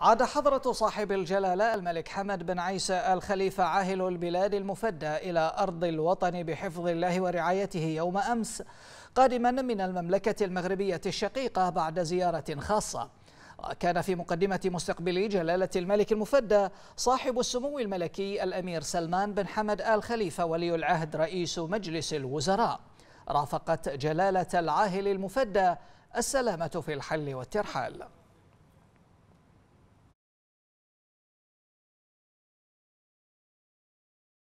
عاد حضرة صاحب الجلالة الملك حمد بن عيسى الخليفة عاهل البلاد المفدى إلى أرض الوطن بحفظ الله ورعايته يوم أمس قادما من المملكة المغربية الشقيقة بعد زيارة خاصة وكان في مقدمة مستقبلي جلالة الملك المفدى صاحب السمو الملكي الأمير سلمان بن حمد آل خليفة ولي العهد رئيس مجلس الوزراء رافقت جلالة العاهل المفدى السلامة في الحل والترحال